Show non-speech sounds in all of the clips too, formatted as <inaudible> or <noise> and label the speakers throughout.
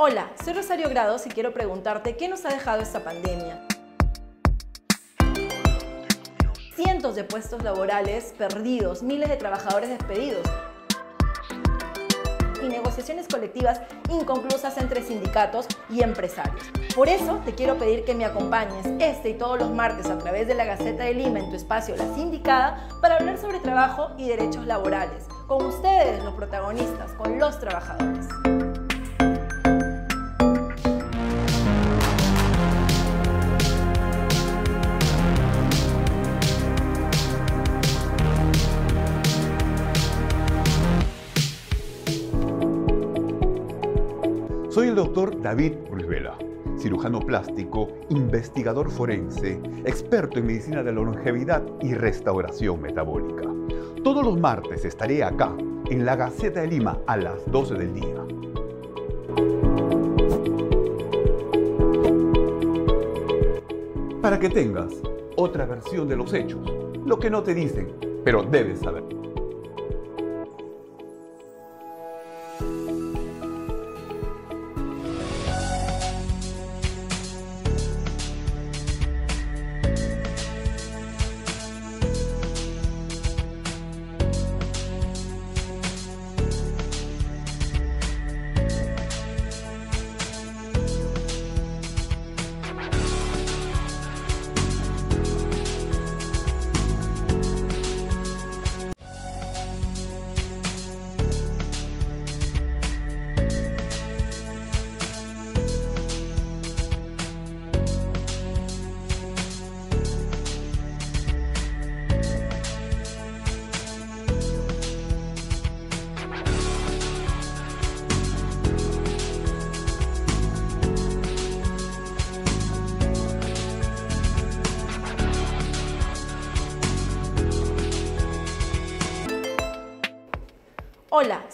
Speaker 1: Hola, soy Rosario Grados y quiero preguntarte qué nos ha dejado esta pandemia. Cientos de puestos laborales perdidos, miles de trabajadores despedidos y negociaciones colectivas inconclusas entre sindicatos y empresarios. Por eso te quiero pedir que me acompañes este y todos los martes a través de la Gaceta de Lima en tu espacio La Sindicada para hablar sobre trabajo y derechos laborales, con ustedes los protagonistas, con los trabajadores.
Speaker 2: doctor David Vela, cirujano plástico, investigador forense, experto en medicina de la longevidad y restauración metabólica. Todos los martes estaré acá, en la Gaceta de Lima, a las 12 del día. Para que tengas otra versión de los hechos, lo que no te dicen, pero debes saber.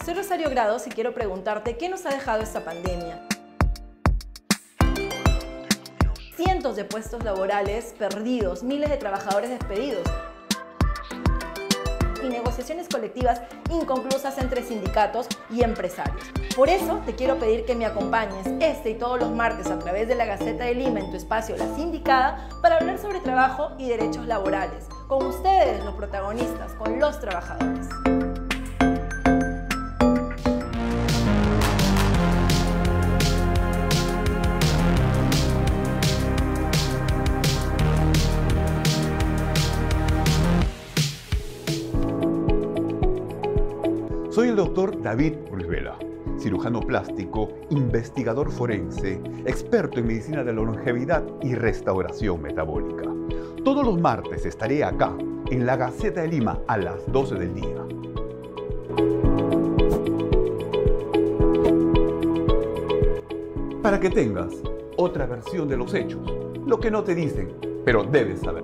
Speaker 1: Soy Rosario Grados y quiero preguntarte qué nos ha dejado esta pandemia. Cientos de puestos laborales perdidos, miles de trabajadores despedidos y negociaciones colectivas inconclusas entre sindicatos y empresarios. Por eso te quiero pedir que me acompañes este y todos los martes a través de la Gaceta de Lima en tu espacio La Sindicada para hablar sobre trabajo y derechos laborales, con ustedes los protagonistas, con los trabajadores.
Speaker 2: el doctor David Rivera, cirujano plástico, investigador forense, experto en medicina de la longevidad y restauración metabólica. Todos los martes estaré acá, en la Gaceta de Lima, a las 12 del día. Para que tengas otra versión de los hechos, lo que no te dicen, pero debes saber.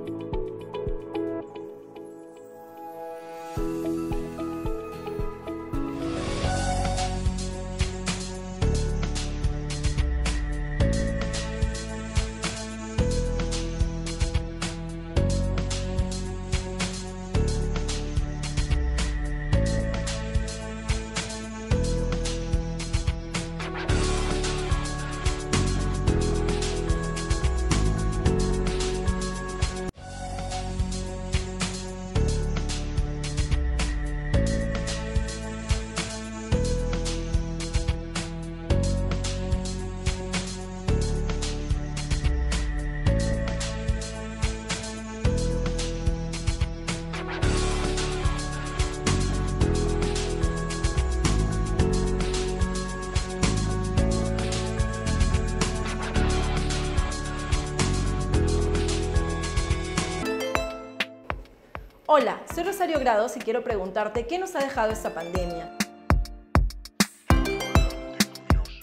Speaker 1: Soy Rosario Grados y quiero preguntarte qué nos ha dejado esta pandemia.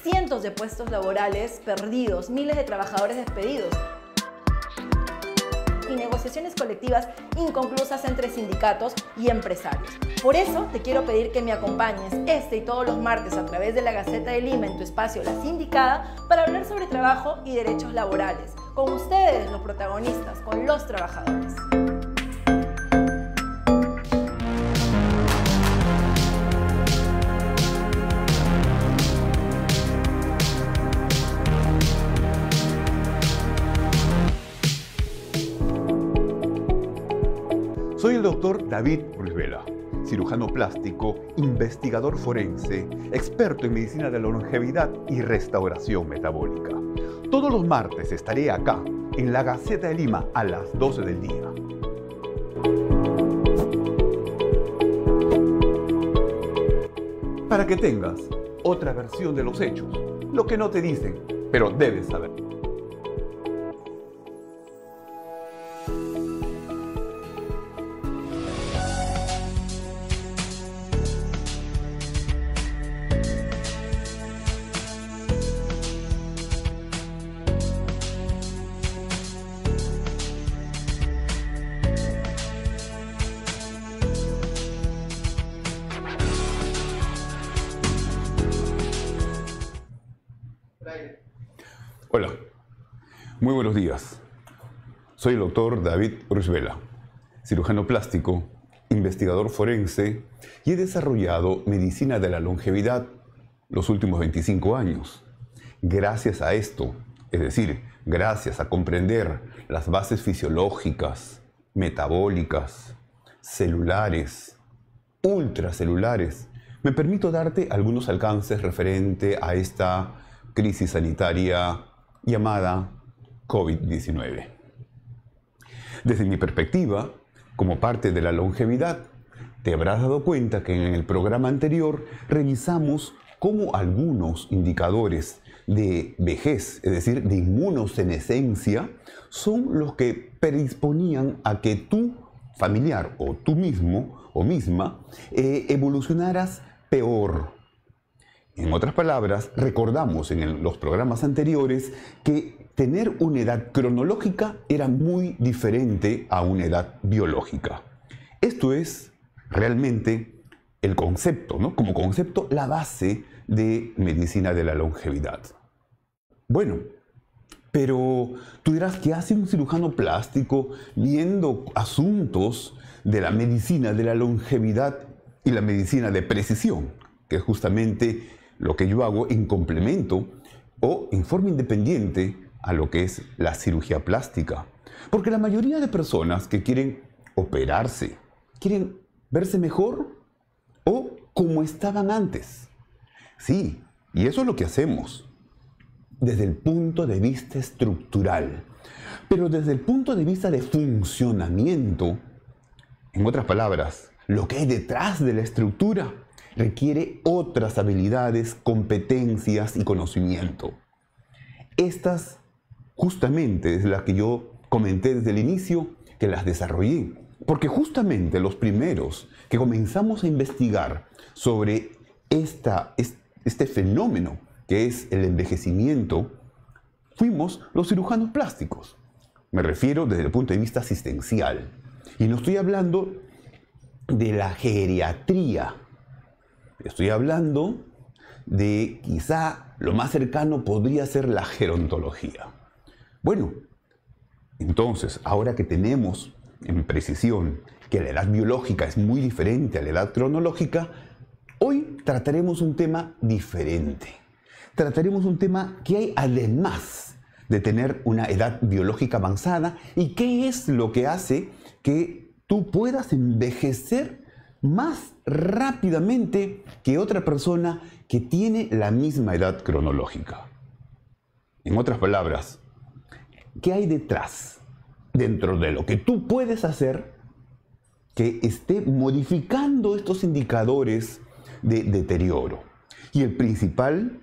Speaker 1: Cientos de puestos laborales perdidos, miles de trabajadores despedidos y negociaciones colectivas inconclusas entre sindicatos y empresarios. Por eso te quiero pedir que me acompañes este y todos los martes a través de la Gaceta de Lima en tu espacio La Sindicada para hablar sobre trabajo y derechos laborales, con ustedes los protagonistas, con los trabajadores.
Speaker 2: el doctor David Vela, cirujano plástico, investigador forense, experto en medicina de la longevidad y restauración metabólica. Todos los martes estaré acá, en la Gaceta de Lima, a las 12 del día. Para que tengas otra versión de los hechos, lo que no te dicen, pero debes saber. David Vela, cirujano plástico, investigador forense y he desarrollado medicina de la longevidad los últimos 25 años. Gracias a esto, es decir, gracias a comprender las bases fisiológicas, metabólicas, celulares, ultracelulares, me permito darte algunos alcances referente a esta crisis sanitaria llamada COVID-19. Desde mi perspectiva, como parte de la longevidad, te habrás dado cuenta que en el programa anterior revisamos cómo algunos indicadores de vejez, es decir, de inmunosenescencia, son los que predisponían a que tú, familiar o tú mismo o misma, eh, evolucionaras peor. En otras palabras, recordamos en los programas anteriores que tener una edad cronológica era muy diferente a una edad biológica. Esto es realmente el concepto, ¿no? Como concepto, la base de medicina de la longevidad. Bueno, pero tú dirás, que hace un cirujano plástico viendo asuntos de la medicina de la longevidad y la medicina de precisión? Que es justamente lo que yo hago en complemento o en forma independiente a lo que es la cirugía plástica. Porque la mayoría de personas que quieren operarse, quieren verse mejor o como estaban antes. Sí, y eso es lo que hacemos desde el punto de vista estructural. Pero desde el punto de vista de funcionamiento, en otras palabras, lo que hay detrás de la estructura requiere otras habilidades, competencias y conocimiento. Estas justamente es la que yo comenté desde el inicio, que las desarrollé. Porque justamente los primeros que comenzamos a investigar sobre este fenómeno que es el envejecimiento, fuimos los cirujanos plásticos. Me refiero desde el punto de vista asistencial. Y no estoy hablando de la geriatría. Estoy hablando de quizá lo más cercano podría ser la gerontología. Bueno, entonces, ahora que tenemos en precisión que la edad biológica es muy diferente a la edad cronológica, hoy trataremos un tema diferente. Trataremos un tema que hay además de tener una edad biológica avanzada y qué es lo que hace que tú puedas envejecer más rápidamente que otra persona que tiene la misma edad cronológica. En otras palabras, ¿Qué hay detrás? Dentro de lo que tú puedes hacer que esté modificando estos indicadores de deterioro. Y el principal,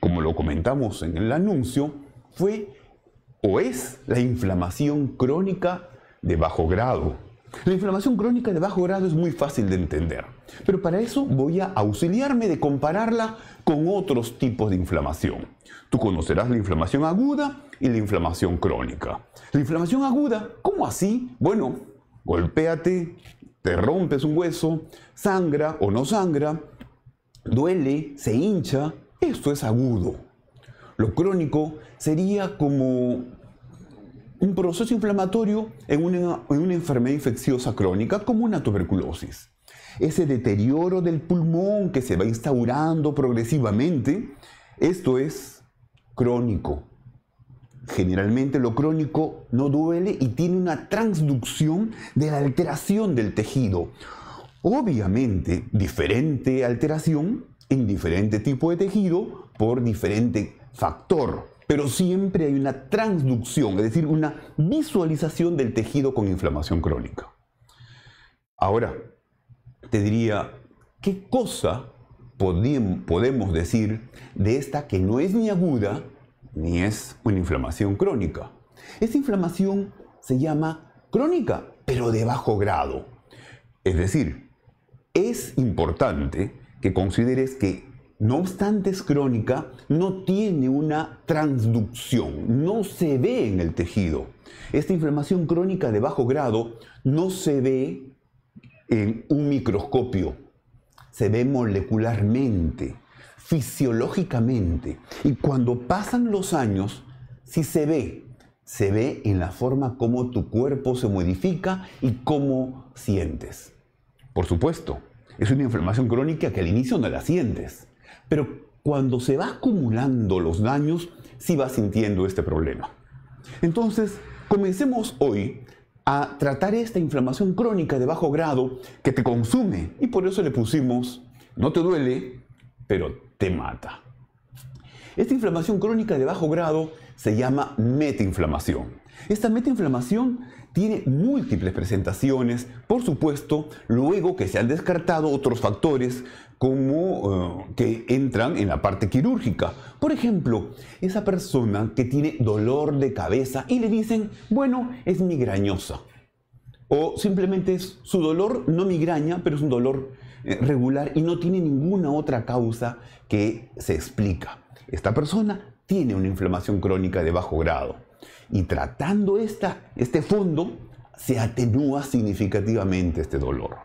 Speaker 2: como lo comentamos en el anuncio, fue o es la inflamación crónica de bajo grado. La inflamación crónica de bajo grado es muy fácil de entender. Pero para eso voy a auxiliarme de compararla con otros tipos de inflamación. Tú conocerás la inflamación aguda y la inflamación crónica. La inflamación aguda, ¿cómo así? Bueno, golpéate, te rompes un hueso, sangra o no sangra, duele, se hincha, esto es agudo. Lo crónico sería como un proceso inflamatorio en una, en una enfermedad infecciosa crónica como una tuberculosis ese deterioro del pulmón que se va instaurando progresivamente, esto es crónico. Generalmente lo crónico no duele y tiene una transducción de la alteración del tejido. Obviamente, diferente alteración en diferente tipo de tejido por diferente factor, pero siempre hay una transducción, es decir, una visualización del tejido con inflamación crónica. Ahora, te diría, ¿qué cosa podemos decir de esta que no es ni aguda ni es una inflamación crónica? Esta inflamación se llama crónica, pero de bajo grado. Es decir, es importante que consideres que no obstante es crónica, no tiene una transducción, no se ve en el tejido. Esta inflamación crónica de bajo grado no se ve en un microscopio, se ve molecularmente, fisiológicamente. Y cuando pasan los años, si se ve. Se ve en la forma como tu cuerpo se modifica y cómo sientes. Por supuesto, es una inflamación crónica que al inicio no la sientes. Pero cuando se va acumulando los daños, sí vas sintiendo este problema. Entonces, comencemos hoy a tratar esta inflamación crónica de bajo grado que te consume. Y por eso le pusimos, no te duele, pero te mata. Esta inflamación crónica de bajo grado se llama metainflamación. Esta metainflamación tiene múltiples presentaciones, por supuesto, luego que se han descartado otros factores como eh, que entran en la parte quirúrgica. Por ejemplo, esa persona que tiene dolor de cabeza y le dicen, bueno, es migrañosa. O simplemente es su dolor, no migraña, pero es un dolor eh, regular y no tiene ninguna otra causa que se explica. Esta persona tiene una inflamación crónica de bajo grado y tratando esta, este fondo se atenúa significativamente este dolor.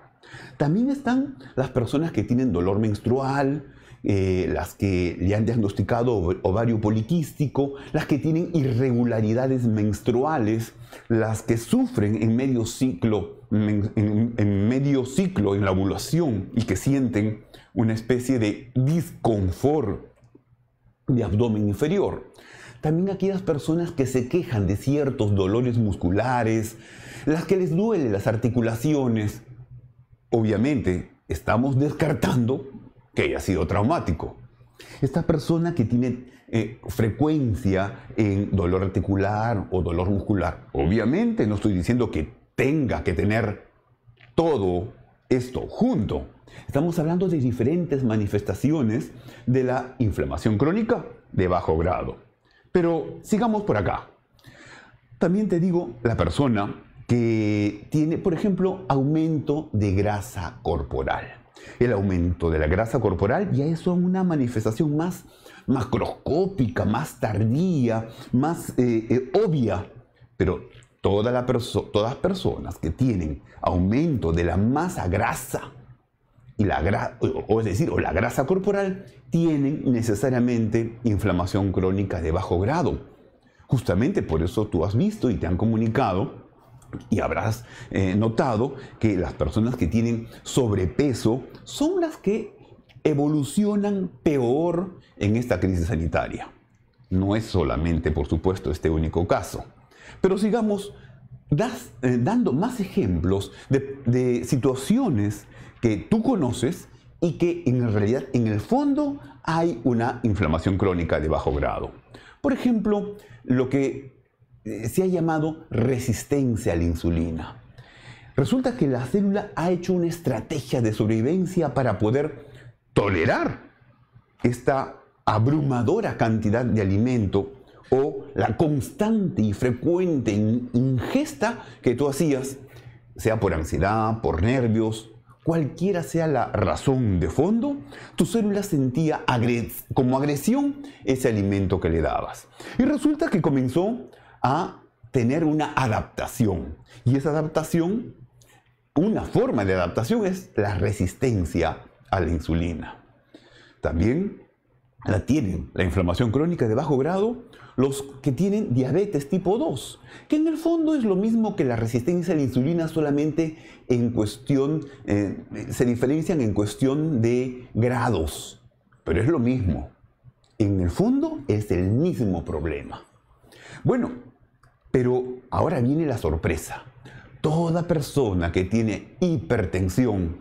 Speaker 2: También están las personas que tienen dolor menstrual, eh, las que le han diagnosticado ovario poliquístico, las que tienen irregularidades menstruales, las que sufren en medio ciclo, en, medio ciclo, en la ovulación y que sienten una especie de disconfort de abdomen inferior. También aquellas personas que se quejan de ciertos dolores musculares, las que les duele las articulaciones. Obviamente, estamos descartando que haya sido traumático. Esta persona que tiene eh, frecuencia en dolor articular o dolor muscular, obviamente no estoy diciendo que tenga que tener todo esto junto. Estamos hablando de diferentes manifestaciones de la inflamación crónica de bajo grado. Pero sigamos por acá. También te digo, la persona que tiene, por ejemplo, aumento de grasa corporal. El aumento de la grasa corporal ya es una manifestación más macroscópica, más tardía, más eh, eh, obvia. Pero todas las personas que tienen aumento de la masa grasa y la grasa, o es decir, o la grasa corporal, tienen necesariamente inflamación crónica de bajo grado. Justamente por eso tú has visto y te han comunicado y habrás eh, notado que las personas que tienen sobrepeso son las que evolucionan peor en esta crisis sanitaria. No es solamente, por supuesto, este único caso. Pero sigamos eh, dando más ejemplos de, de situaciones que tú conoces y que en realidad en el fondo hay una inflamación crónica de bajo grado. Por ejemplo, lo que eh, se ha llamado resistencia a la insulina. Resulta que la célula ha hecho una estrategia de sobrevivencia para poder tolerar esta abrumadora cantidad de alimento o la constante y frecuente ingesta que tú hacías, sea por ansiedad, por nervios, Cualquiera sea la razón de fondo, tu célula sentía como agresión ese alimento que le dabas. Y resulta que comenzó a tener una adaptación. Y esa adaptación, una forma de adaptación es la resistencia a la insulina. También la tienen la inflamación crónica de bajo grado los que tienen diabetes tipo 2, que en el fondo es lo mismo que la resistencia a la insulina, solamente en cuestión, eh, se diferencian en cuestión de grados, pero es lo mismo. En el fondo es el mismo problema. Bueno, pero ahora viene la sorpresa. Toda persona que tiene hipertensión,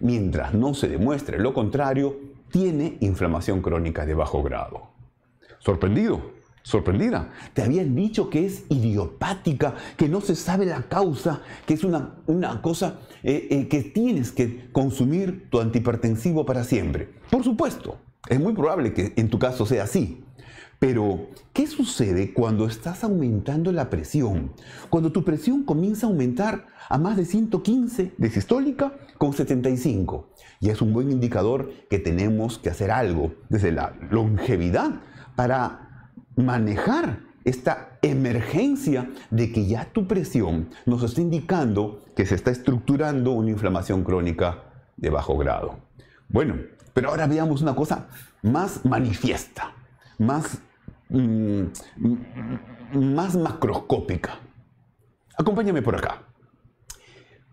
Speaker 2: mientras no se demuestre lo contrario, tiene inflamación crónica de bajo grado. ¿Sorprendido? sorprendida. Te habían dicho que es idiopática, que no se sabe la causa, que es una, cosa eh, eh, que tienes que consumir tu antihipertensivo para siempre. Por supuesto, es muy probable que en tu caso sea así. Pero, ¿qué sucede cuando estás aumentando la presión? Cuando tu presión comienza a aumentar a más de 115 de sistólica con 75. Y es un buen indicador que tenemos que hacer algo desde la longevidad para manejar esta emergencia de que ya tu presión nos está indicando que se está estructurando una inflamación crónica de bajo grado. Bueno, pero ahora veamos una cosa más manifiesta, más, mm, más macroscópica. Acompáñame por acá.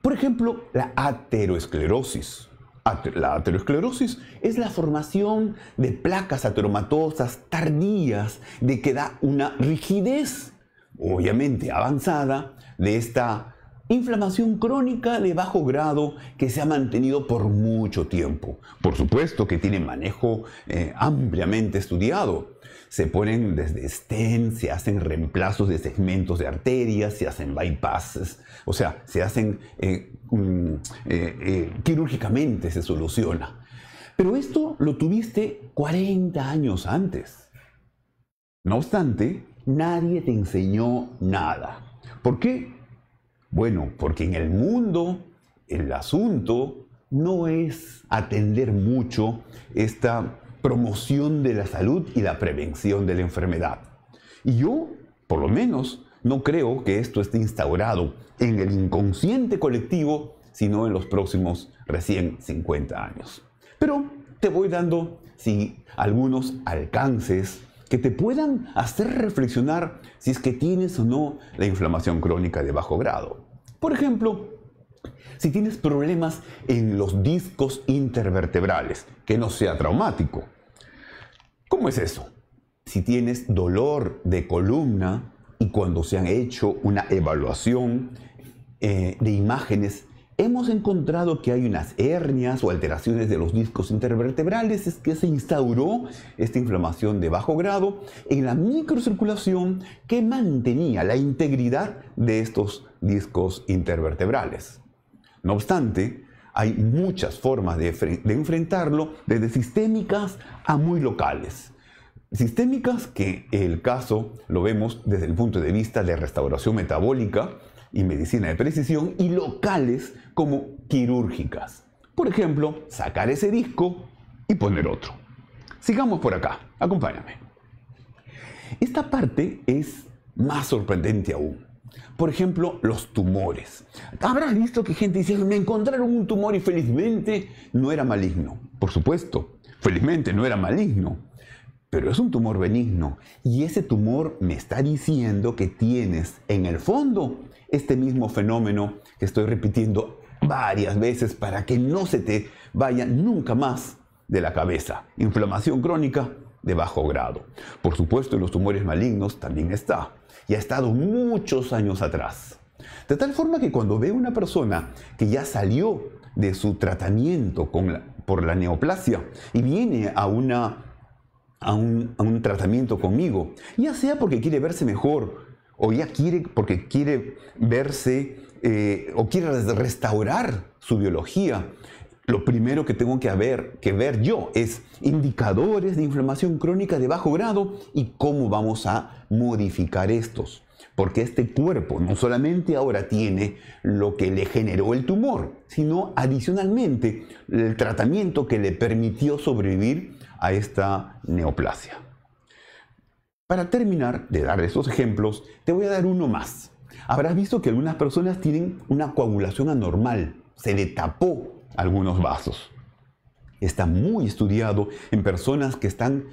Speaker 2: Por ejemplo, la ateroesclerosis. La aterosclerosis es la formación de placas ateromatosas tardías de que da una rigidez, obviamente avanzada, de esta inflamación crónica de bajo grado que se ha mantenido por mucho tiempo. Por supuesto que tiene manejo eh, ampliamente estudiado, se ponen desde estén, se hacen reemplazos de segmentos de arterias, se hacen bypasses, o sea, se hacen eh, mm, eh, eh, quirúrgicamente, se soluciona. Pero esto lo tuviste 40 años antes. No obstante, nadie te enseñó nada. ¿Por qué? Bueno, porque en el mundo el asunto no es atender mucho esta promoción de la salud y la prevención de la enfermedad. Y yo, por lo menos, no creo que esto esté instaurado en el inconsciente colectivo, sino en los próximos recién 50 años. Pero te voy dando sí, algunos alcances que te puedan hacer reflexionar si es que tienes o no la inflamación crónica de bajo grado. Por ejemplo, si tienes problemas en los discos intervertebrales, que no sea traumático, ¿Cómo es eso? Si tienes dolor de columna y cuando se han hecho una evaluación eh, de imágenes, hemos encontrado que hay unas hernias o alteraciones de los discos intervertebrales, es que se instauró esta inflamación de bajo grado en la microcirculación que mantenía la integridad de estos discos intervertebrales. No obstante, hay muchas formas de, enfrentarlo, desde sistémicas a muy locales. Sistémicas que el caso lo vemos desde el punto de vista de restauración metabólica y medicina de precisión, y locales como quirúrgicas. Por ejemplo, sacar ese disco y poner otro. Sigamos por acá, acompáñame. Esta parte es más sorprendente aún. Por ejemplo, los tumores. Habrás visto que gente dice, me encontraron un tumor y felizmente no era maligno. Por supuesto, felizmente no era maligno, pero es un tumor benigno. Y ese tumor me está diciendo que tienes en el fondo este mismo fenómeno que estoy repitiendo varias veces para que no se te vaya nunca más de la cabeza. Inflamación crónica de bajo grado. Por supuesto, en los tumores malignos también está y ha estado muchos años atrás. De tal forma que cuando veo una persona que ya salió de su tratamiento por la neoplasia y viene a, a, un, tratamiento conmigo, ya sea porque quiere verse mejor o ya quiere porque quiere verse eh, o quiere restaurar su biología lo primero que tengo que, que ver yo es indicadores de inflamación crónica de bajo grado y cómo vamos a modificar estos. Porque este cuerpo no solamente ahora tiene lo que le generó el tumor, sino adicionalmente el tratamiento que le permitió sobrevivir a esta neoplasia. Para terminar de dar estos ejemplos, te voy a dar uno más. Habrás visto que algunas personas tienen una coagulación anormal, se le tapó algunos vasos. Está muy estudiado en personas que están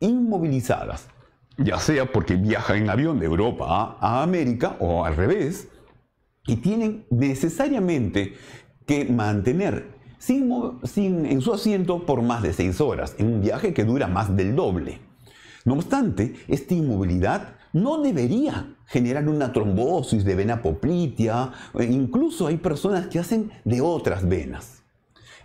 Speaker 2: inmovilizadas, ya sea porque viajan en avión de Europa a América o al revés, y tienen necesariamente que mantener sin, en su asiento por más de seis horas, en un viaje que dura más del doble. No obstante, esta inmovilidad no debería generar una trombosis de vena poplitea, e incluso hay personas que hacen de otras venas.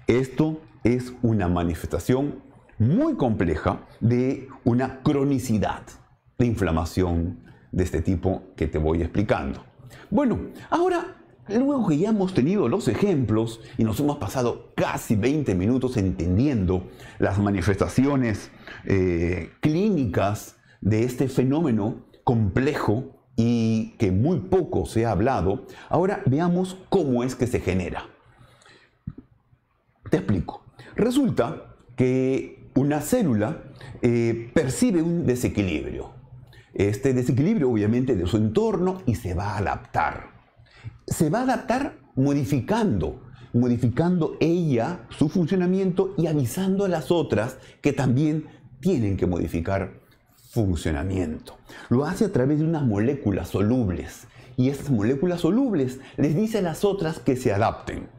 Speaker 2: Esto es una manifestación muy compleja de una cronicidad de inflamación de este tipo que te voy explicando. Bueno, ahora, luego que ya hemos tenido los ejemplos y nos hemos pasado casi 20 minutos entendiendo las manifestaciones eh, clínicas de este fenómeno complejo y que muy poco se ha hablado, ahora veamos cómo es que se genera. Te explico. Resulta que una célula eh, percibe un desequilibrio. Este desequilibrio obviamente de su entorno y se va a adaptar. Se va a adaptar modificando, modificando ella su funcionamiento y avisando a las otras que también tienen que modificar funcionamiento. Lo hace a través de unas moléculas solubles y estas moléculas solubles les dice a las otras que se adapten.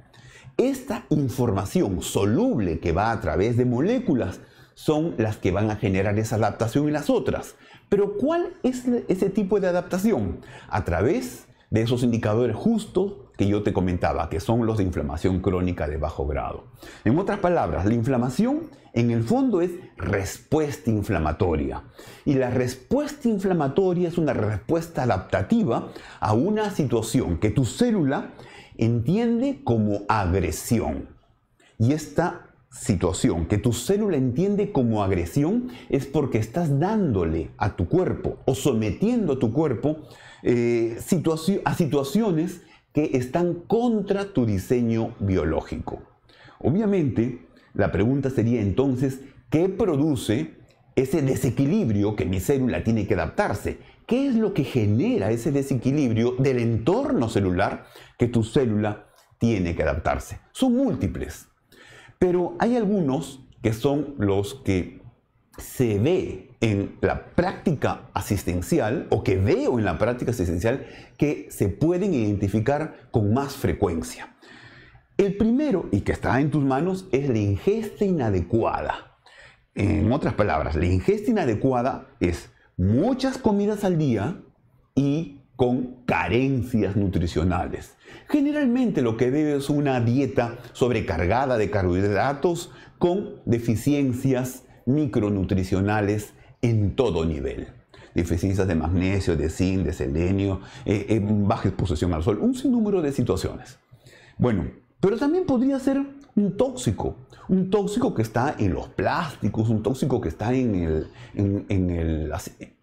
Speaker 2: Esta información soluble que va a través de moléculas son las que van a generar esa adaptación en las otras. Pero ¿cuál es ese tipo de adaptación? A través de esos indicadores justos que yo te comentaba, que son los de inflamación crónica de bajo grado. En otras palabras, la inflamación en el fondo es respuesta inflamatoria. Y la respuesta inflamatoria es una respuesta adaptativa a una situación que tu célula entiende como agresión. Y esta situación que tu célula entiende como agresión es porque estás dándole a tu cuerpo o sometiendo a tu cuerpo eh, a situaciones que están contra tu diseño biológico. Obviamente, la pregunta sería entonces, ¿qué produce ese desequilibrio que mi célula tiene que adaptarse? ¿Qué es lo que genera ese desequilibrio del entorno celular que tu célula tiene que adaptarse? Son múltiples, pero hay algunos que son los que se ve en la práctica asistencial o que veo en la práctica asistencial que se pueden identificar con más frecuencia. El primero, y que está en tus manos, es la ingesta inadecuada. En otras palabras, la ingesta inadecuada es muchas comidas al día y con carencias nutricionales. Generalmente lo que debe es una dieta sobrecargada de carbohidratos con deficiencias micronutricionales en todo nivel. Deficiencias de magnesio, de zinc, de selenio, en eh, eh, baja exposición al sol, un sinnúmero de situaciones. Bueno, pero también podría ser un tóxico, un tóxico que está en los plásticos, un tóxico que está en, el, en,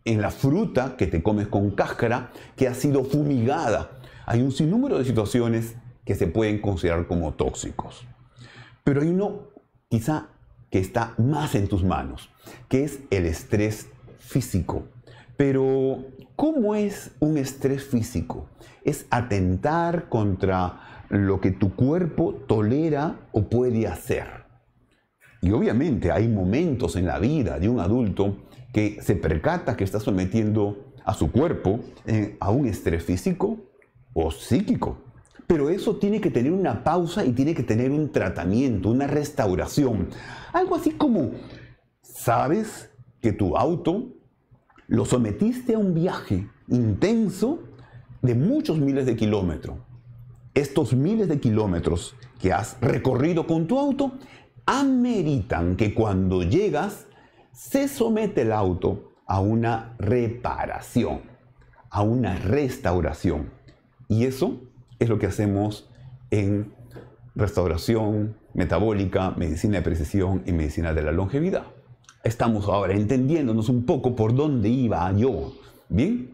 Speaker 2: en la fruta que te comes con cáscara, que ha sido fumigada. Hay un sinnúmero de situaciones que se pueden considerar como tóxicos. Pero hay uno quizá que está más en tus manos, que es el estrés físico. Pero, ¿cómo es un estrés físico? Es atentar contra lo que tu cuerpo tolera o puede hacer. Y obviamente hay momentos en la vida de un adulto que se percata que está sometiendo a su cuerpo eh, a un estrés físico o psíquico. Pero eso tiene que tener una pausa y tiene que tener un tratamiento, una restauración. Algo así como, sabes que tu auto lo sometiste a un viaje intenso de muchos miles de kilómetros estos miles de kilómetros que has recorrido con tu auto ameritan que cuando llegas se somete el auto a una reparación, a una restauración. Y eso es lo que hacemos en restauración metabólica, medicina de precisión y medicina de la longevidad. Estamos ahora entendiéndonos un poco por dónde iba yo. ¿Bien?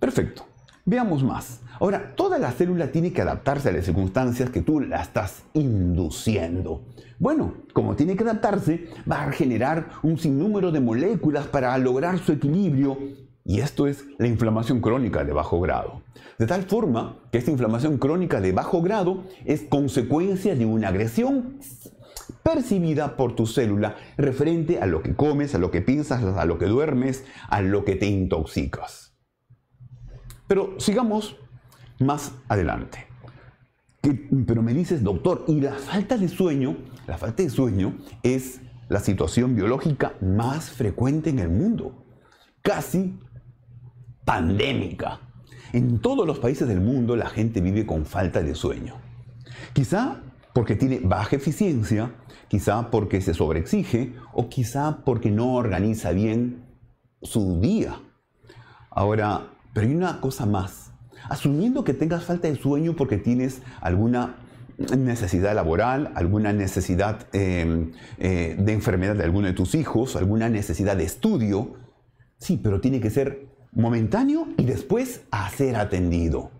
Speaker 2: Perfecto. Veamos más. Ahora, toda la célula tiene que adaptarse a las circunstancias que tú la estás induciendo. Bueno, como tiene que adaptarse, va a generar un sinnúmero de moléculas para lograr su equilibrio y esto es la inflamación crónica de bajo grado. De tal forma que esta inflamación crónica de bajo grado es consecuencia de una agresión percibida por tu célula referente a lo que comes, a lo que piensas, a lo que duermes, a lo que te intoxicas. Pero sigamos más adelante. pero me dices, doctor, ¿y la falta de sueño? La falta de sueño es la situación biológica más frecuente en el mundo, casi pandémica. En todos los países del mundo la gente vive con falta de sueño. Quizá porque tiene baja eficiencia, quizá porque se sobreexige o quizá porque no organiza bien su día. Ahora, pero hay una cosa más asumiendo que tengas falta de sueño porque tienes alguna necesidad laboral, alguna necesidad em, eh, de enfermedad de alguno de tus hijos, alguna necesidad de estudio. Sí, pero tiene que ser momentáneo y después a ser atendido.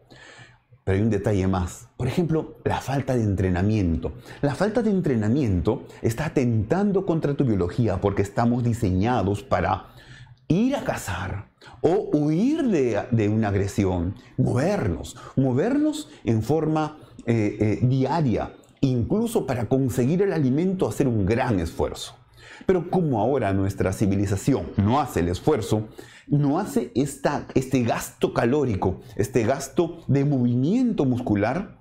Speaker 2: Pero hay un detalle más. Por ejemplo, la falta de entrenamiento. La falta de entrenamiento está atentando contra tu biología porque estamos diseñados para ir a cazar o huir de, una agresión, movernos, movernos en forma eh, eh, diaria, incluso para conseguir el alimento hacer un gran esfuerzo. Pero como ahora nuestra civilización no hace el esfuerzo, no hace este gasto calórico, este gasto de movimiento muscular,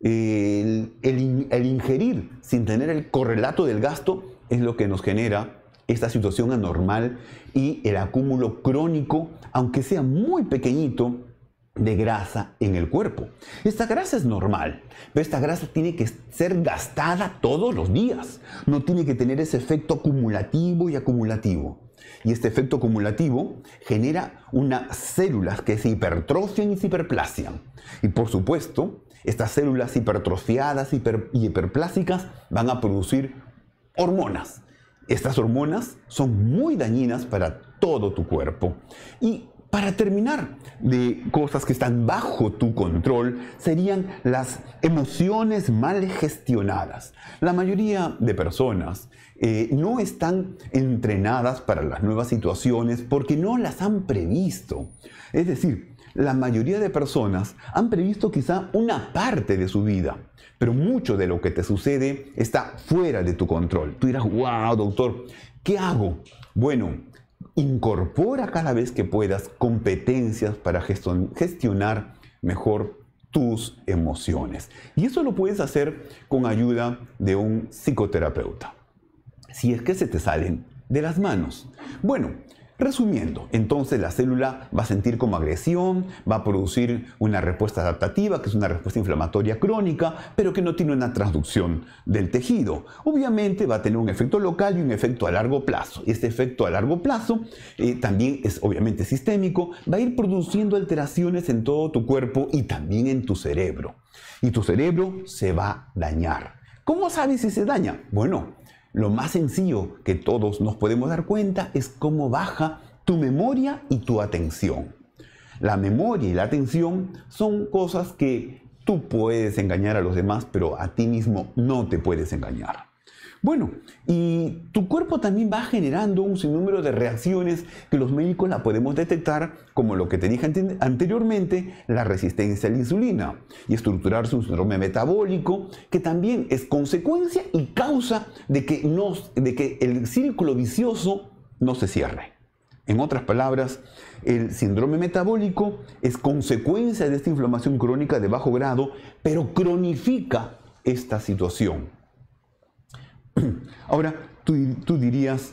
Speaker 2: el ingerir sin tener el correlato del gasto es lo que nos genera esta situación anormal y el acúmulo crónico, aunque sea muy pequeñito, de grasa en el cuerpo. Esta grasa es normal, pero esta grasa tiene que ser gastada todos los días. No tiene que tener ese efecto acumulativo y acumulativo. Y este efecto acumulativo genera unas células que se hipertrofian y se hiperplasian. Y por supuesto, estas células hipertrofiadas y hiperplásicas van a producir hormonas estas hormonas son muy dañinas para todo tu cuerpo. Y para terminar, de cosas que están bajo tu control serían las emociones mal gestionadas. La mayoría de personas eh, no están entrenadas para las nuevas situaciones porque no las han previsto. Es decir, la mayoría de personas han previsto quizá una parte de su vida, pero mucho de lo que te sucede está fuera de tu control. Tú dirás, wow, doctor, ¿qué hago? Bueno, incorpora cada vez que puedas competencias para gestionar mejor tus emociones. Y eso lo puedes hacer con ayuda de un psicoterapeuta. Si es que se te salen de las manos. Bueno, Resumiendo, entonces la célula va a sentir como agresión, va a producir una respuesta adaptativa, que es una respuesta inflamatoria crónica, pero que no tiene una transducción del tejido. Obviamente va a tener un efecto local y un efecto a largo plazo. Este efecto a largo plazo eh, también es obviamente sistémico, va a ir produciendo alteraciones en todo tu cuerpo y también en tu cerebro. Y tu cerebro se va a dañar. ¿Cómo sabes si se daña? Bueno, lo más sencillo que todos nos podemos dar cuenta es cómo baja tu memoria y tu atención. La memoria y la atención son cosas que tú puedes engañar a los demás, pero a ti mismo no te puedes engañar. Bueno, y tu cuerpo también va generando un sinnúmero de reacciones que los médicos la podemos detectar, como lo que te dije anteriormente, la resistencia a la insulina y estructurarse un síndrome metabólico, que también es consecuencia y causa de que, de que el círculo vicioso no se cierre. En otras palabras, el síndrome metabólico es consecuencia de esta inflamación crónica de bajo grado, pero cronifica esta situación. <clears throat> Ahora, tú, dirías,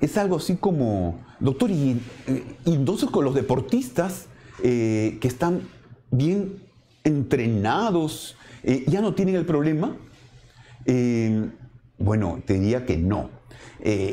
Speaker 2: es algo así como, doctor, y, eh, entonces con los deportistas eh, que están bien entrenados, eh, ¿ya no tienen el problema? bueno, te diría que no.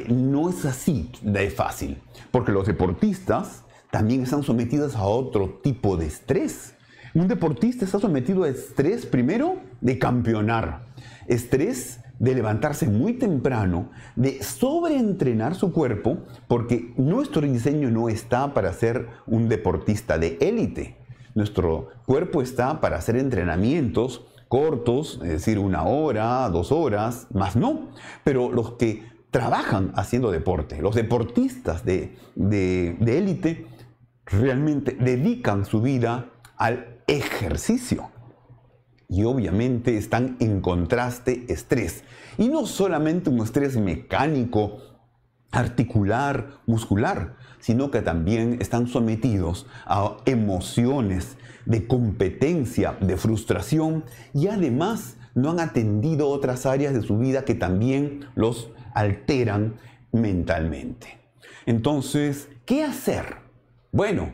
Speaker 2: no es así de fácil, porque los deportistas también están sometidos a otro tipo de estrés. Un deportista está sometido a estrés primero de campeonar, estrés de levantarse muy temprano, de sobreentrenar su cuerpo, porque nuestro diseño no está para ser un deportista de élite. Nuestro cuerpo está para hacer entrenamientos cortos, es decir, una hora, dos horas, más no. Pero los que trabajan haciendo deporte, los deportistas de élite, realmente dedican su vida al ejercicio y obviamente están en contraste estrés. Y no solamente un estrés mecánico, articular, muscular, sino que también están sometidos a emociones de competencia, de frustración y además no han atendido otras áreas de su vida que también los alteran mentalmente. Entonces, ¿qué hacer? Bueno,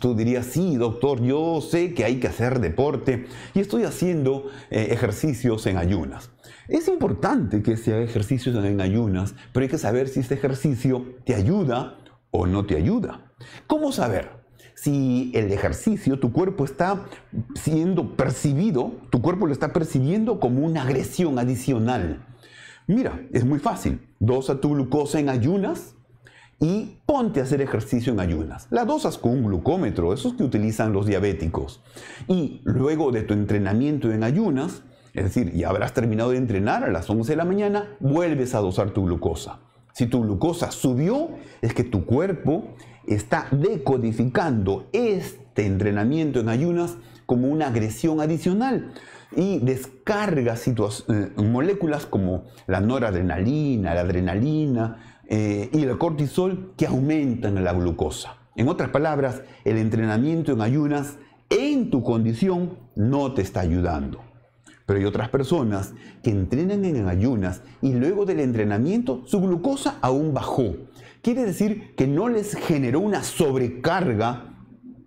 Speaker 2: tú dirías, sí, doctor, yo sé que hay que hacer deporte y estoy haciendo eh, ejercicios en ayunas. Es importante que se haga ejercicios en ayunas, pero hay que saber si este ejercicio te ayuda o no te ayuda. ¿Cómo saber? Si el ejercicio, tu cuerpo está siendo percibido, tu cuerpo lo está percibiendo como una agresión adicional. Mira, es muy fácil. Dosa tu glucosa en ayunas y ponte a hacer ejercicio en ayunas. Las dosas con un glucómetro, esos que utilizan los diabéticos. Y luego de tu entrenamiento en ayunas, es decir, ya habrás terminado de entrenar a las 11 de la mañana, vuelves a dosar tu glucosa. Si tu glucosa subió, es que tu cuerpo está decodificando
Speaker 1: este
Speaker 2: entrenamiento en ayunas como una agresión adicional y descarga eh, moléculas como la noradrenalina, la adrenalina, eh, y el cortisol que aumentan la glucosa. En otras palabras, el entrenamiento en ayunas en tu condición no te está ayudando. Pero hay otras personas que entrenan en ayunas y luego del entrenamiento su glucosa aún bajó. Quiere decir que no les generó una sobrecarga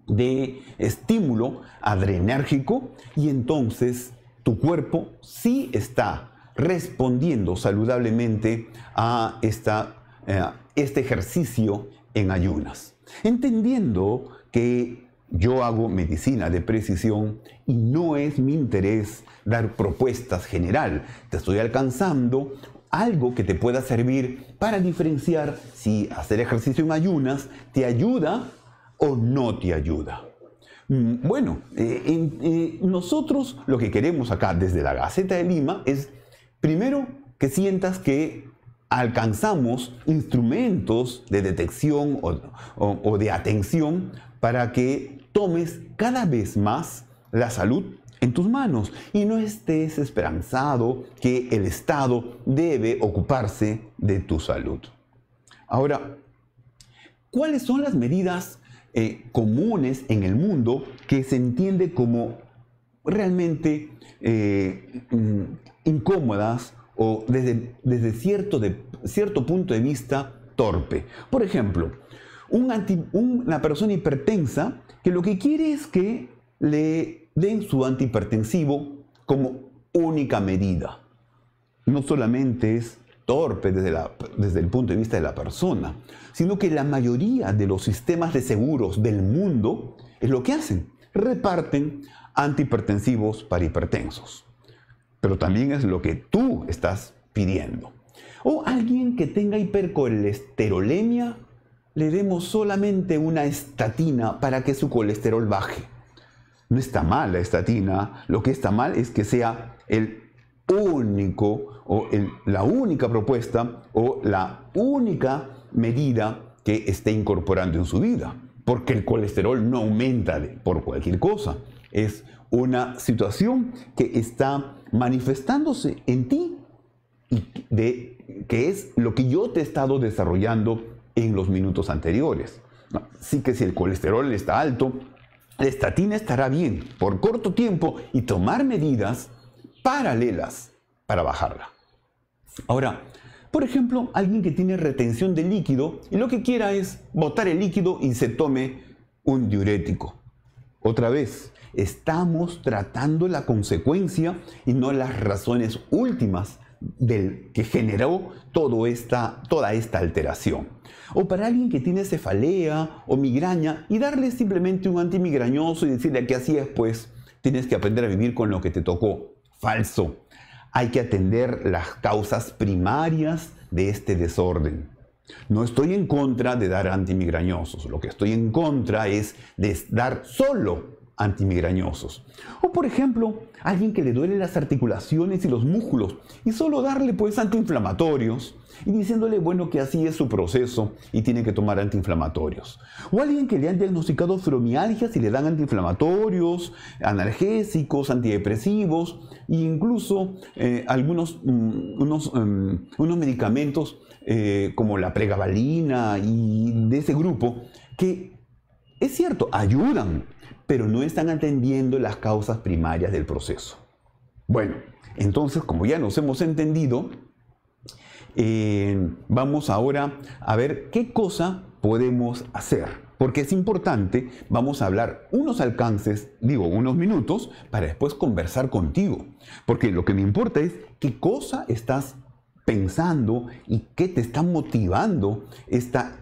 Speaker 2: de estímulo adrenérgico y entonces tu cuerpo sí está respondiendo saludablemente a esta eh, este ejercicio en ayunas, entendiendo que yo hago medicina de precisión y no es mi interés dar propuestas general. Te estoy alcanzando algo que te pueda servir para diferenciar si hacer ejercicio en ayunas te ayuda o no te ayuda. Mm, bueno, eh, eh, nosotros lo que queremos acá desde la Gaceta de Lima es, primero, que sientas que alcanzamos instrumentos de detección o, de atención para que tomes cada vez más la salud en tus manos y no estés esperanzado que el Estado debe ocuparse de tu salud. Ahora, ¿cuáles son las medidas eh, comunes en el mundo que se entiende como realmente eh, mm, incómodas o desde, cierto, punto de vista torpe. Por ejemplo, una persona hipertensa que lo que quiere es que le den su antihipertensivo como única medida. No solamente es torpe desde, desde, el punto de vista de la persona, sino que la mayoría de los sistemas de seguros del mundo es lo que hacen, reparten antihipertensivos para hipertensos pero también es lo que tú estás pidiendo. O alguien que tenga hipercolesterolemia, le demos solamente una estatina para que su colesterol baje. No está mal la estatina, lo que está mal es que sea el único o la única propuesta o la única medida que esté incorporando en su vida, porque el colesterol no aumenta por cualquier cosa, es una situación que está manifestándose en ti y de, que es lo que yo te he estado desarrollando en los minutos anteriores. Así que si el colesterol está alto, la estatina estará bien por corto tiempo y tomar medidas paralelas para bajarla. Ahora, por ejemplo, alguien que tiene retención de líquido y lo que quiera es botar el líquido y se tome un diurético. Otra vez, Estamos tratando la consecuencia y no las razones últimas del que generó toda esta alteración. O para alguien que tiene cefalea o migraña y darle simplemente un antimigrañoso y decirle que así es, pues tienes que aprender a vivir con lo que te tocó. Falso. Hay que atender las causas primarias de este desorden. No estoy en contra de dar antimigrañosos, lo que estoy en contra es de dar solo antimigrañosos. O por ejemplo, alguien que le duele las articulaciones y los músculos y solo darle pues antiinflamatorios y diciéndole bueno que así es su proceso y tiene que tomar antiinflamatorios. O alguien que le han diagnosticado fibromialgias y le dan antiinflamatorios, analgésicos, antidepresivos e incluso eh, algunos mm, em, unos, medicamentos eh, como la pregabalina y de ese grupo que es cierto, ayudan, pero no están atendiendo las causas primarias del proceso. Bueno, entonces, como ya nos hemos entendido, eh, vamos ahora a ver qué cosa podemos hacer porque es importante, vamos a hablar unos alcances, digo unos minutos, para después conversar contigo. Porque lo que me importa es qué cosa estás pensando y qué te está motivando esta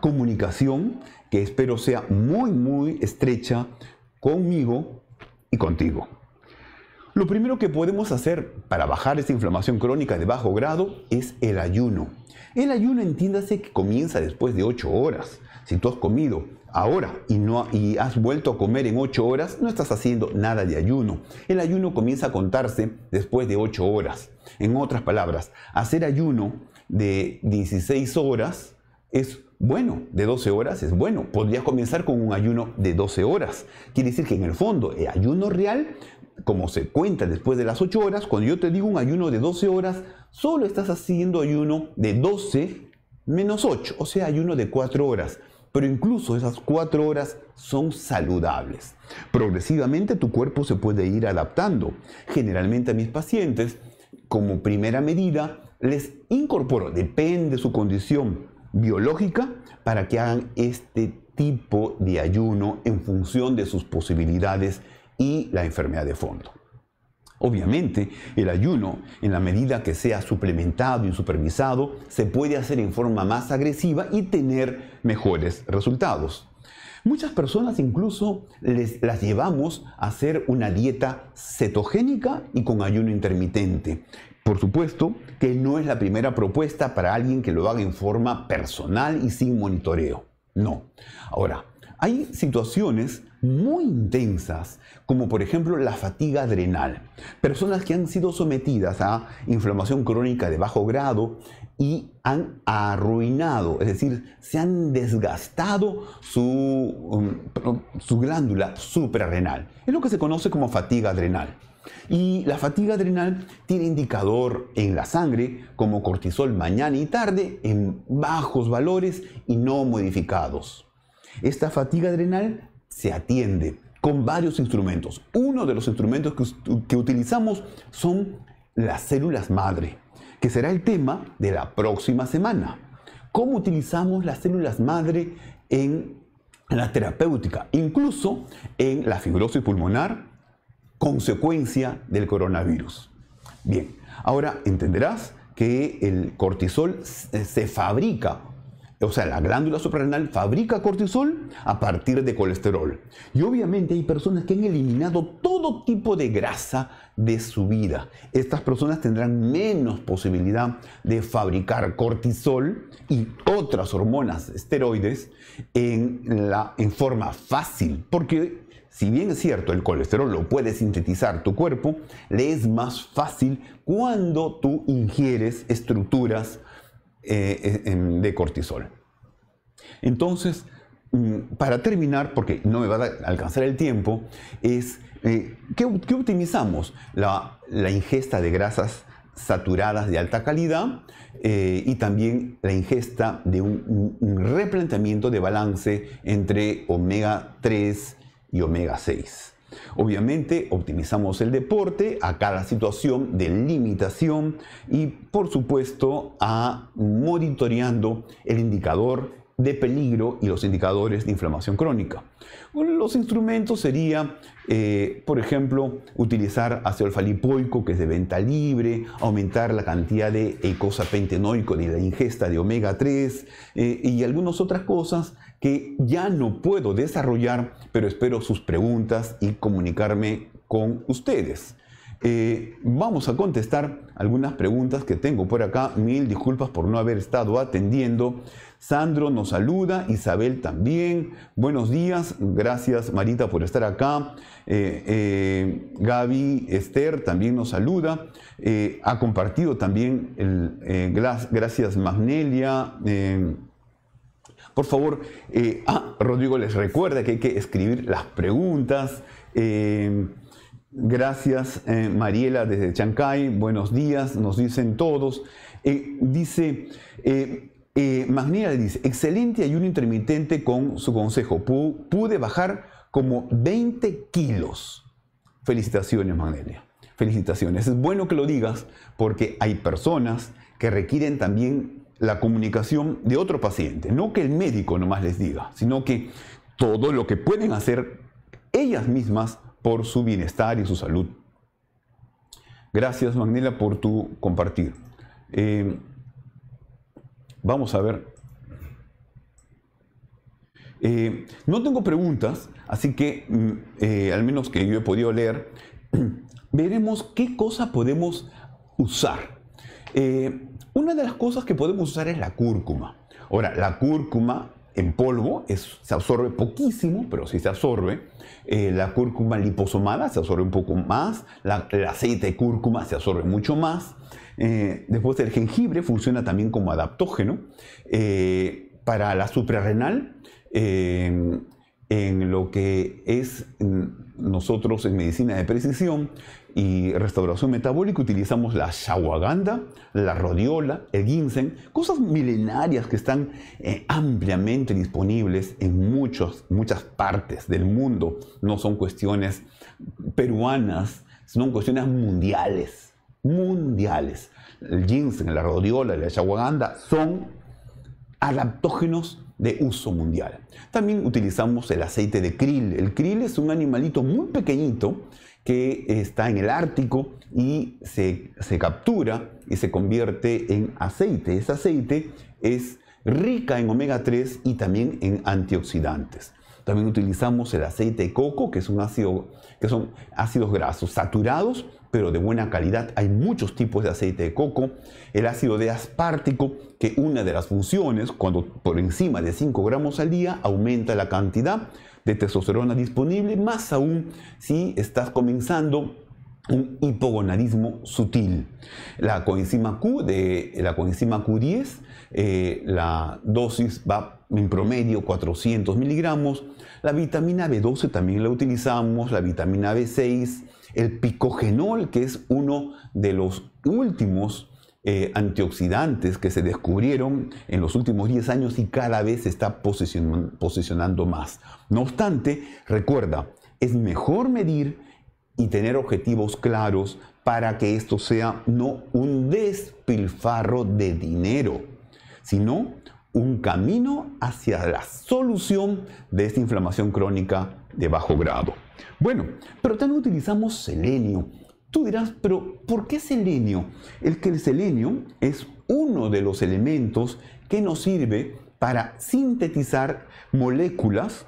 Speaker 2: comunicación, que espero sea muy, muy estrecha conmigo y contigo. Lo primero que podemos hacer para bajar esta inflamación crónica de bajo grado es el ayuno. El ayuno entiéndase que comienza después de 8 horas. Si tú has comido ahora y, no, y has vuelto a comer en 8 horas, no estás haciendo nada de ayuno. El ayuno comienza a contarse después de 8 horas. En otras palabras, hacer ayuno de 16 horas es bueno, de 12 horas es bueno. Podrías comenzar con un ayuno de 12 horas. Quiere decir que en el fondo el ayuno real, como se cuenta después de las 8 horas, cuando yo te digo un ayuno de 12 horas, solo estás haciendo ayuno de 12 menos 8, o sea, ayuno de 4 horas pero incluso esas 4 horas son saludables. Progresivamente tu cuerpo se puede ir adaptando. Generalmente a mis pacientes, como primera medida, les incorporo, depende de su condición, biológica para que hagan este tipo de ayuno en función de sus posibilidades y la enfermedad de fondo. Obviamente, el ayuno, en la medida que sea suplementado y supervisado, se puede hacer en forma más agresiva y tener mejores resultados. Muchas personas incluso las llevamos a hacer una dieta cetogénica y con ayuno intermitente, por supuesto que no es la primera propuesta para alguien que lo haga en forma personal y sin monitoreo. No. Ahora, hay situaciones muy intensas, como por ejemplo la fatiga adrenal. Personas que han sido sometidas a inflamación crónica de bajo grado y han arruinado, es decir, se han desgastado su, um, su glándula suprarrenal. Es lo que se conoce como fatiga adrenal. Y la fatiga adrenal tiene indicador en la sangre como cortisol mañana y tarde en bajos valores y no modificados. Esta fatiga adrenal se atiende con varios instrumentos. Uno de los instrumentos que, que utilizamos son las células madre, que será el tema de la próxima semana. ¿Cómo utilizamos las células madre en la terapéutica, incluso en la fibrosis pulmonar, consecuencia del coronavirus. Bien, ahora entenderás que el cortisol se fabrica, o sea, la glándula suprarrenal fabrica cortisol a partir de colesterol. Y obviamente hay personas que han eliminado todo tipo de grasa de su vida. Estas personas tendrán menos posibilidad de fabricar cortisol y otras hormonas esteroides en, en forma fácil, porque si bien es cierto, el colesterol lo puede sintetizar tu cuerpo, le es más fácil cuando tú ingieres estructuras eh, eh, em, de cortisol. Entonces, mm, para terminar, porque no me va a alcanzar el tiempo, es eh, ¿qué, optimizamos? La, ingesta de grasas saturadas de alta calidad y también la ingesta de un, replanteamiento de balance entre omega 3 y omega 6. Obviamente optimizamos el deporte a cada situación de limitación y por supuesto a monitoreando el indicador de peligro y los indicadores de inflamación crónica. Los instrumentos sería, eh, por ejemplo, utilizar ácido lipoico que es de venta libre, aumentar la cantidad de eicosapentenoico de la ingesta de omega 3 eh, y algunas otras cosas que ya no puedo desarrollar, pero espero sus preguntas y comunicarme con ustedes. Eh, vamos a contestar algunas preguntas que tengo por acá. Mil disculpas por no haber estado atendiendo. Sandro nos saluda, Isabel también. Buenos días, gracias Marita por estar acá. Eh, eh, Gaby Esther también nos saluda. ha compartido también el, gracias Magnelia. Por favor, eh, ah, Rodrigo les recuerda que hay que escribir las preguntas. Eh, gracias, eh, Mariela desde Chancay. Buenos días, nos dicen todos. dice. Magnera dice, excelente ayuno intermitente con su consejo. Pude bajar como 20 kilos. Felicitaciones, Magnelia. Felicitaciones. Es bueno que lo digas porque hay personas que requieren también la comunicación de otro paciente. No que el médico nomás les diga, sino que todo lo que pueden hacer ellas mismas por su bienestar y su salud. Gracias Magnela por tu compartir. Eh, vamos a ver. Eh, no tengo preguntas, así que mm, eh, al menos que yo he podido leer, <clears throat> veremos qué cosa podemos usar. Una de las cosas que podemos usar es la cúrcuma. Ahora, la cúrcuma en polvo se absorbe poquísimo, pero sí se absorbe. Eh, la cúrcuma liposomada se absorbe un poco más. el aceite de cúrcuma se absorbe mucho más. Eh, después el jengibre funciona también como adaptógeno. Eh, para la suprarrenal, en lo que es nosotros en medicina de precisión, y restauración metabólica utilizamos la shawaganda, la rodiola, el ginseng, cosas milenarias que están eh, ampliamente disponibles en muchas partes del mundo. No son cuestiones peruanas, son cuestiones mundiales, mundiales. El ginseng, la rodiola, la shawaganda son adaptógenos de uso mundial. También utilizamos el aceite de krill. El krill es un animalito muy pequeñito que está en el Ártico y se, captura y se convierte en aceite. Ese aceite es rica en omega 3 y también en antioxidantes. También utilizamos el aceite de coco, que, es un ácido, que son ácidos grasos saturados, pero de buena calidad. Hay muchos tipos de aceite de coco. El ácido de aspartico, que una de las funciones, cuando por encima de 5 gramos al día, aumenta la cantidad de testosterona disponible, más aún si estás comenzando un hipogonadismo sutil. La coenzima Q de la coenzima Q10, eh, la dosis va en promedio 400 miligramos. La vitamina B12 también la utilizamos, la vitamina B6, el picogenol, que es uno de los últimos eh, antioxidantes que se descubrieron en los últimos 10 años y cada vez se está posicionando más. No obstante, recuerda, es mejor medir y tener objetivos claros para que esto sea no un despilfarro de dinero, sino un camino hacia la solución de esta inflamación crónica de bajo grado. Bueno, pero también utilizamos selenio Tú dirás, pero ¿por qué selenio? El que el selenio es uno de los elementos que nos sirve para sintetizar moléculas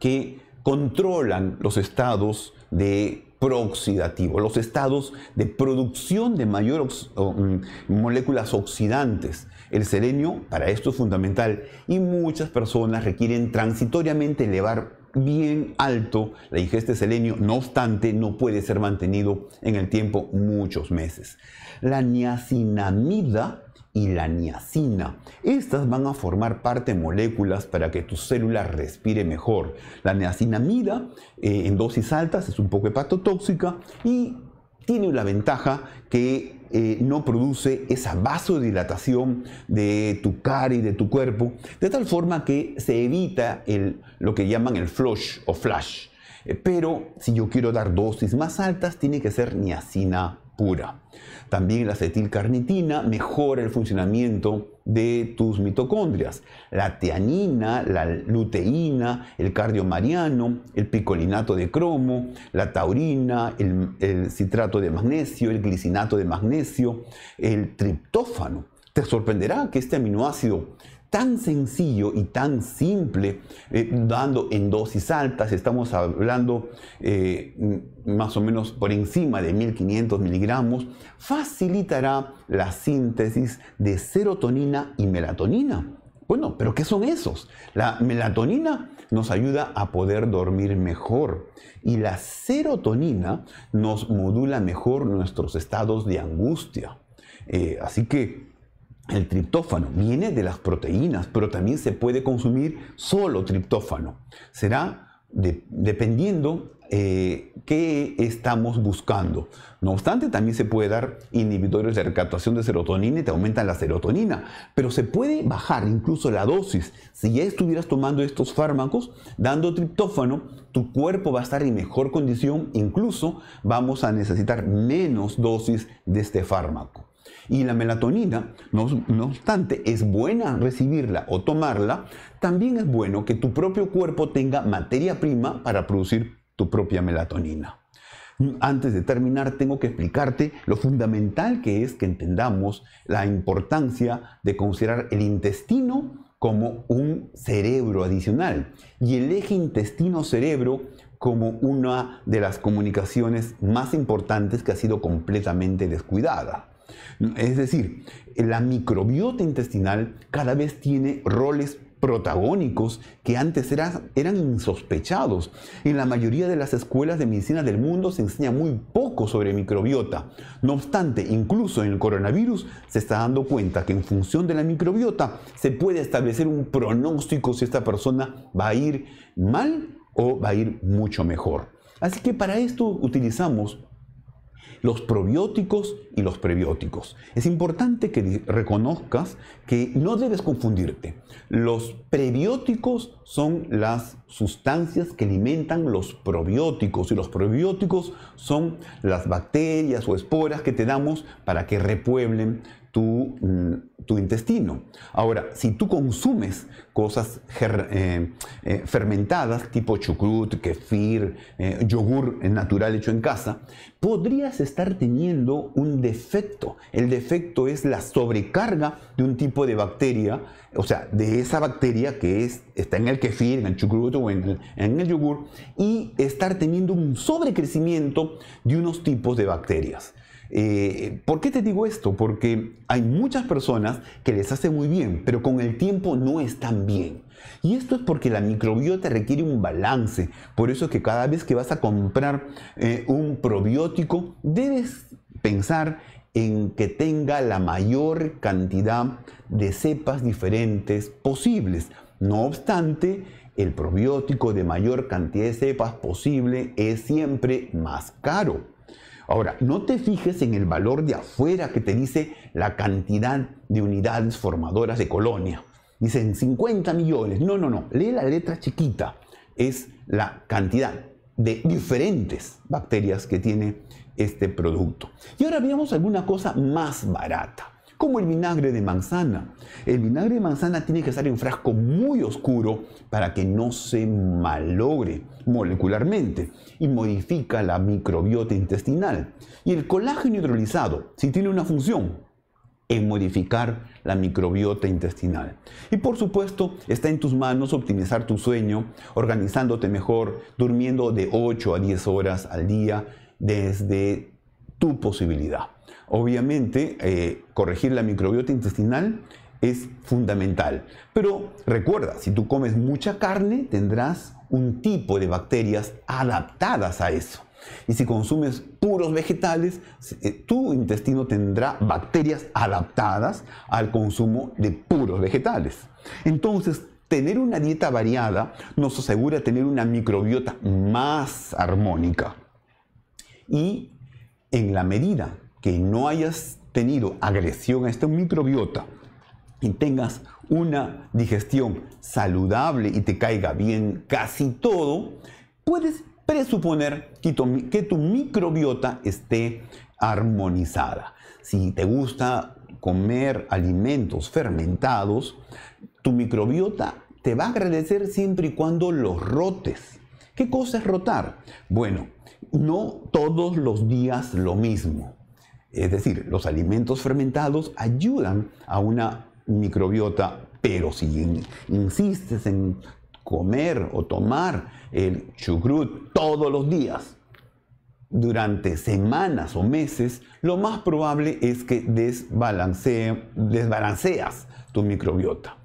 Speaker 2: que controlan los estados de prooxidativo, los estados de producción de mayor mm, moléculas oxidantes. El selenio para esto es fundamental y muchas personas requieren transitoriamente elevar bien alto, la ingesta de selenio, no obstante, no puede ser mantenido en el tiempo muchos meses. La niacinamida y la niacina. Estas van a formar parte de moléculas para que tu célula respire mejor. La niacinamida eh, en dosis altas es un poco hepatotóxica y tiene la ventaja que eh, no produce esa vasodilatación de tu cara y de tu cuerpo, de tal forma que se evita el, lo que llaman el flush o flash. Eh, pero si yo quiero dar dosis más altas, tiene que ser niacina también la acetilcarnitina mejora el funcionamiento de tus mitocondrias. La teanina, la luteína, el cardiomariano, el picolinato de cromo, la taurina, el, el citrato de magnesio, el glicinato de magnesio, el triptófano. Te sorprenderá que este aminoácido tan sencillo y tan simple, eh, dando en dosis altas, estamos hablando eh, más o menos por encima de 1500 miligramos, facilitará la síntesis de serotonina y melatonina. Bueno, pero ¿qué son esos? La melatonina nos ayuda a poder dormir mejor y la serotonina nos modula mejor nuestros estados de angustia. Eh, así que el triptófano viene de las proteínas, pero también se puede consumir solo triptófano. Será dependiendo eh, qué estamos buscando. No obstante, también se puede dar inhibidores de recaptación de serotonina y te aumentan la serotonina, pero se puede bajar incluso la dosis. Si ya estuvieras tomando estos fármacos, dando triptófano, tu cuerpo va a estar en mejor condición, incluso vamos a necesitar menos dosis de este fármaco. Y la melatonina, no, obstante, es buena recibirla o tomarla, también es bueno que tu propio cuerpo tenga materia prima para producir tu propia melatonina. Antes de terminar, tengo que explicarte lo fundamental que es que entendamos la importancia de considerar el intestino como un cerebro adicional y el eje intestino-cerebro como una de las comunicaciones más importantes que ha sido completamente descuidada. Es decir, la microbiota intestinal cada vez tiene roles protagónicos que antes eran, insospechados. En la mayoría de las escuelas de medicina del mundo se enseña muy poco sobre microbiota. No obstante, incluso en el coronavirus se está dando cuenta que en función de la microbiota se puede establecer un pronóstico si esta persona va a ir mal o va a ir mucho mejor. Así que para esto utilizamos los probióticos y los prebióticos. Es importante que reconozcas que no debes confundirte. Los prebióticos son las sustancias que alimentan los probióticos y los probióticos son las bacterias o esporas que te damos para que repueblen Mm, tu, intestino. Ahora, si tú consumes cosas eh, eh, fermentadas, tipo chucrut, kefir, eh, yogur natural hecho en casa, podrías estar teniendo un defecto. El defecto es la sobrecarga de un tipo de bacteria, o sea, de esa bacteria que está en el kefir, en el chucrut o en el, en el yogur, y estar teniendo un sobrecrecimiento de unos tipos de bacterias. Eh, ¿Por qué te digo esto? Porque hay muchas personas que les hace muy bien, pero con el tiempo no están bien. Y esto es porque la microbiota requiere un balance. Por eso es que cada vez que vas a comprar eh, un probiótico, debes pensar en que tenga la mayor cantidad de cepas diferentes posibles. No obstante, el probiótico de mayor cantidad de cepas posible es siempre más caro. Ahora, no te fijes en el valor de afuera que te dice la cantidad de unidades formadoras de colonia. Dicen 50 millones. No, no, no. Lee la letra chiquita. Es la cantidad de diferentes bacterias que tiene este producto. Y ahora veamos alguna cosa más barata como el vinagre de manzana. El vinagre de manzana tiene que estar en un frasco muy oscuro para que no se malogre molecularmente y modifica la microbiota intestinal. Y el colágeno hidrolizado, si tiene una función, en modificar la microbiota intestinal. Y por supuesto, está en tus manos optimizar tu sueño, organizándote mejor, durmiendo de 8 a 10 horas al día desde tu posibilidad obviamente eh, corregir la microbiota intestinal es fundamental. Pero recuerda, si tú comes mucha carne, tendrás un tipo de bacterias adaptadas a eso. Y si consumes puros vegetales, eh, tu intestino tendrá bacterias adaptadas al consumo de puros vegetales. Entonces, tener una dieta variada nos asegura tener una microbiota más armónica. Y en la medida que no hayas tenido agresión a este microbiota y tengas una digestión saludable y te caiga bien casi todo, puedes presuponer que tu, que tu microbiota esté armonizada. Si te gusta comer alimentos fermentados, tu microbiota te va a agradecer siempre y cuando los rotes. ¿Qué cosa es rotar? Bueno, no todos los días lo mismo. Es decir, los alimentos fermentados ayudan a una microbiota, pero si insistes en comer o tomar el chucrut todos los días, durante semanas o meses, lo más probable es que desbalanceas tu microbiota.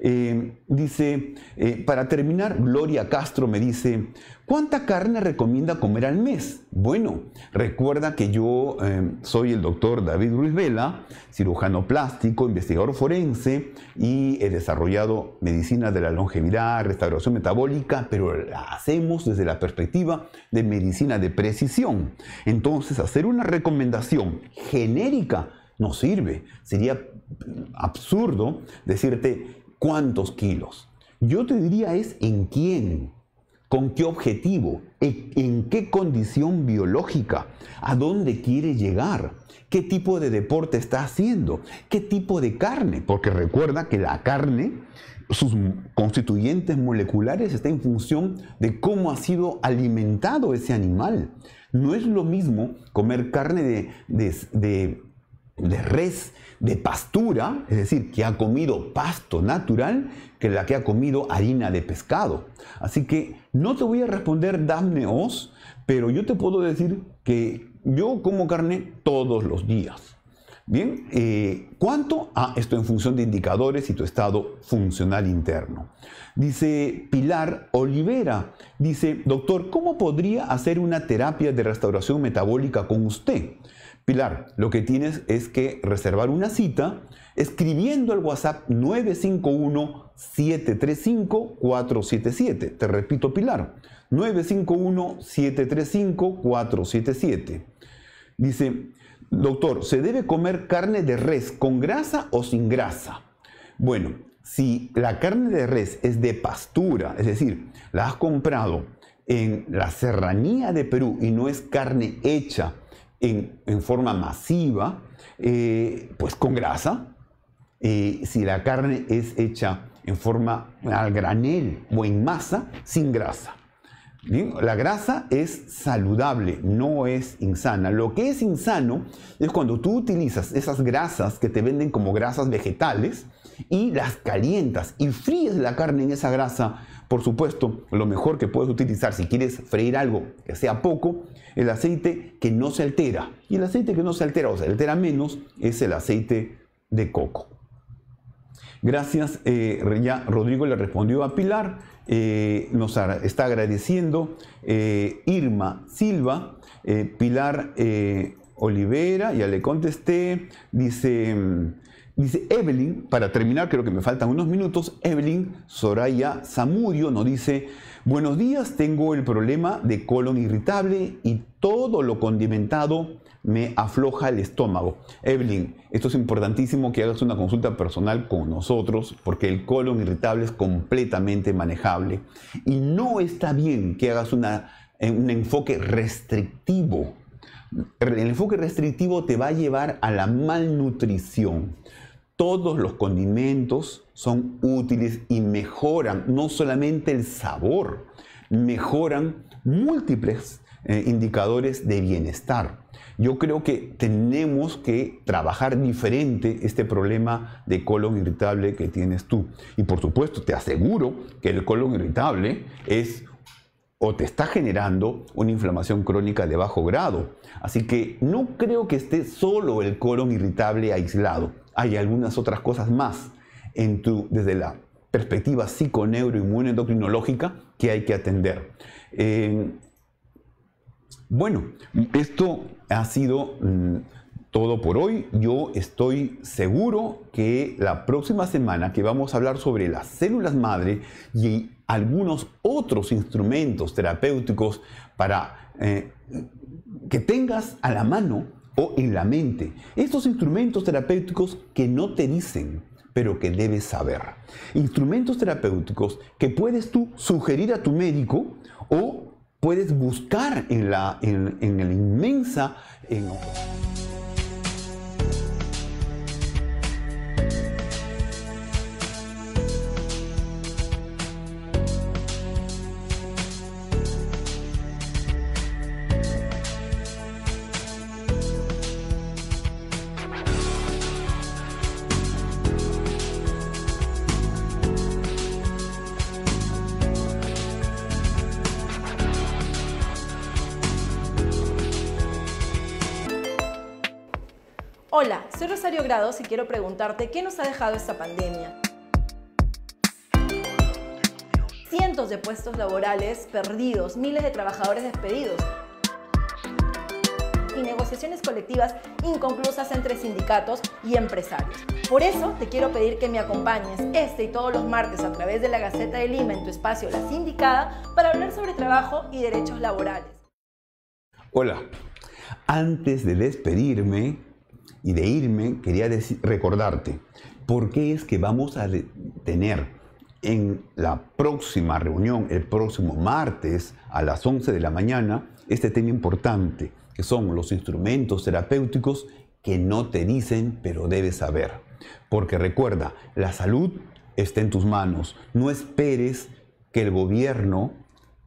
Speaker 2: Eh, dice, eh, para terminar, Gloria Castro me dice, ¿Cuánta carne recomienda comer al mes? Bueno, recuerda que yo em, soy el doctor David Ruiz Vela, cirujano plástico, investigador forense y he desarrollado medicina de la longevidad, restauración metabólica, pero la hacemos desde la perspectiva de medicina de precisión. Entonces, hacer una recomendación genérica no sirve. Sería absurdo decirte cuántos kilos. Yo te diría es en quién ¿Con qué objetivo? ¿E-, ¿En qué condición biológica? ¿A dónde quiere llegar? ¿Qué tipo de deporte está haciendo? ¿Qué tipo de carne? Porque recuerda que la carne, sus constituyentes moleculares, están en función de cómo ha sido alimentado ese animal. No es lo mismo comer carne de, de res de pastura, es decir, que ha comido pasto natural, que la que ha comido harina de pescado. Así que no te voy a responder dame pero yo te puedo decir que yo como carne todos los días. Bien, eh, ¿cuánto? Ah, esto en función de indicadores y tu estado funcional interno. Dice Pilar Olivera, dice, doctor, ¿cómo podría hacer una terapia de restauración metabólica con usted? Pilar, lo que tienes es que reservar una cita escribiendo al WhatsApp 951-735-477. Te repito, Pilar, 951-735-477. Dice, doctor, ¿se debe comer carne de res con grasa o sin grasa? Bueno, si la carne de res es de pastura, es decir, la has comprado en la serranía de Perú y no es carne hecha, en, forma masiva, eh, pues con grasa. si la carne es hecha en forma al granel o en masa, sin grasa. La grasa es saludable, no es insana. Lo que es insano es cuando tú utilizas esas grasas que te venden como grasas vegetales y las calientas y fríes la carne en esa grasa. Por supuesto, lo mejor que puedes utilizar si quieres freír algo que sea poco el aceite que no se altera. Y el aceite que no se altera o se altera menos es el aceite de coco. Gracias, eh, ya Rodrigo le respondió a Pilar, eh, nos está agradeciendo eh, Irma Silva, Pilar Olivera, ya le contesté, dice, mm, dice Evelyn, para terminar, creo que me faltan unos minutos, Evelyn Soraya Zamudio nos dice, Buenos días, tengo el problema de colon irritable y todo lo condimentado me afloja el estómago. Evelyn, esto es importantísimo que hagas una consulta personal con nosotros porque el colon irritable es completamente manejable y no está bien que hagas eh, un enfoque restrictivo. El enfoque restrictivo te va a llevar a la malnutrición todos los condimentos son útiles y mejoran no solamente el sabor, mejoran múltiples eh, indicadores de bienestar. Yo creo que tenemos que trabajar diferente este problema de colon irritable que tienes tú. Y por supuesto, te aseguro que el colon irritable es o te está generando una inflamación crónica de bajo grado. Así que no creo que esté solo el colon irritable aislado hay algunas otras cosas más desde la perspectiva endocrinológica que hay que atender. Eh, bueno, esto ha sido mm, todo por hoy. Yo estoy seguro que la próxima semana que vamos a hablar sobre las células madre y algunos otros instrumentos terapéuticos para eh, que tengas a la mano o en la mente. Estos instrumentos terapéuticos que no te dicen, pero que debes saber. Instrumentos terapéuticos que puedes tú sugerir a tu médico o puedes buscar en la en, el inmensa
Speaker 1: Hola, soy Rosario Grados y quiero preguntarte qué nos ha dejado esta pandemia. Cientos de puestos laborales perdidos, miles de trabajadores despedidos y negociaciones colectivas inconclusas entre sindicatos y empresarios. Por eso te quiero pedir que me acompañes este y todos los martes a través de la Gaceta de Lima en tu espacio La Sindicada para hablar sobre trabajo y derechos laborales.
Speaker 2: Hola, antes de despedirme, y de irme, quería recordarte por qué es que vamos a tener en la próxima reunión, el próximo martes a las 11 de la mañana, este tema importante, que son los instrumentos terapéuticos que no te dicen, pero debes saber. Porque recuerda, la salud está en tus manos. No esperes que el gobierno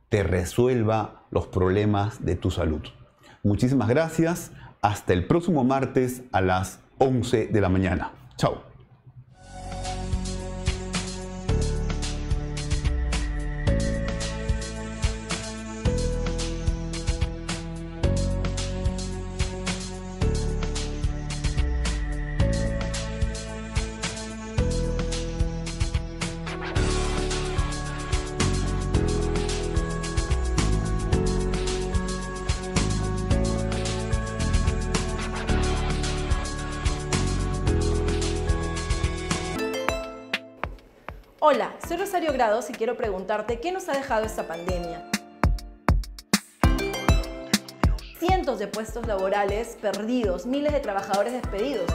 Speaker 2: te resuelva los problemas de tu salud. Muchísimas gracias. Hasta el próximo martes a las 11 de la mañana. Chao.
Speaker 1: Si y quiero preguntarte qué nos ha dejado esta pandemia. Cientos de puestos laborales perdidos, miles de trabajadores despedidos.